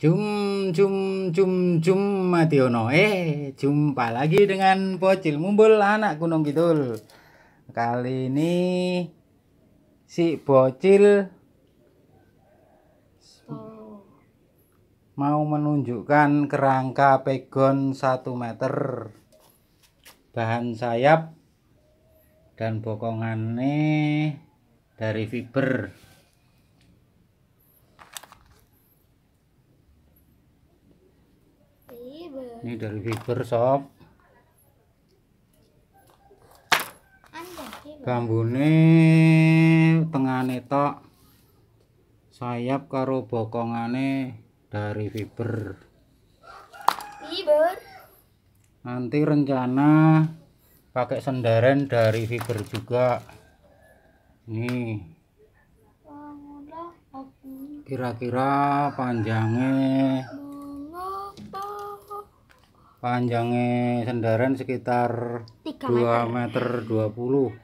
Jum jum jum jum Mationo. Eh, jumpa lagi dengan Bocil Mumbul anak Gunung Kidul. Kali ini si Bocil mau menunjukkan kerangka pegon 1 meter bahan sayap dan bokongan bokongannya dari fiber Ini dari Fiber sob. ini tengah tok. Sayap karo bokongane dari Fiber. Fiber. Nanti rencana pakai sendaren dari Fiber juga. Nih kira-kira panjangnya panjangnya sendaran sekitar 3 2 meter. 20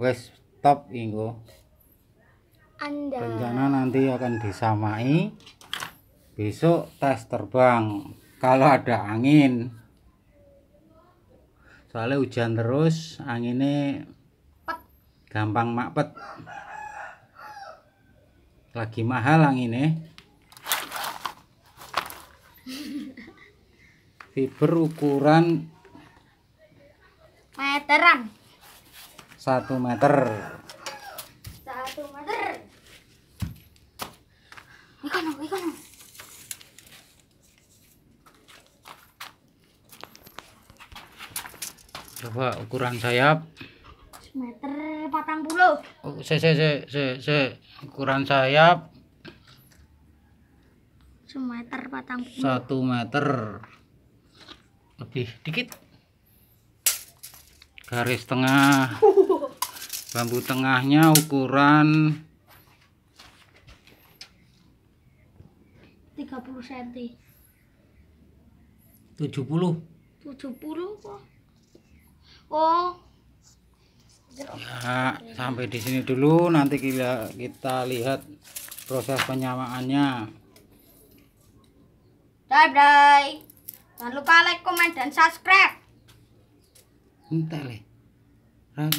wes top inggo rencana nanti akan disamai besok tes terbang kalau ada angin soalnya hujan terus anginnya gampang makpet lagi mahal anginnya fiber ukuran meteran satu meter satu meter ikan ikan coba ukuran sayap meter patang puluh oh, se se se se se ukuran sayap meter patang puluh satu meter lebih dikit garis tengah bambu tengahnya ukuran 30 cm 70 70 kok oh ya sampai di sini dulu nanti kita, kita lihat proses penyamaannya bye bye Jangan lupa like, komen, dan subscribe. Entah leh.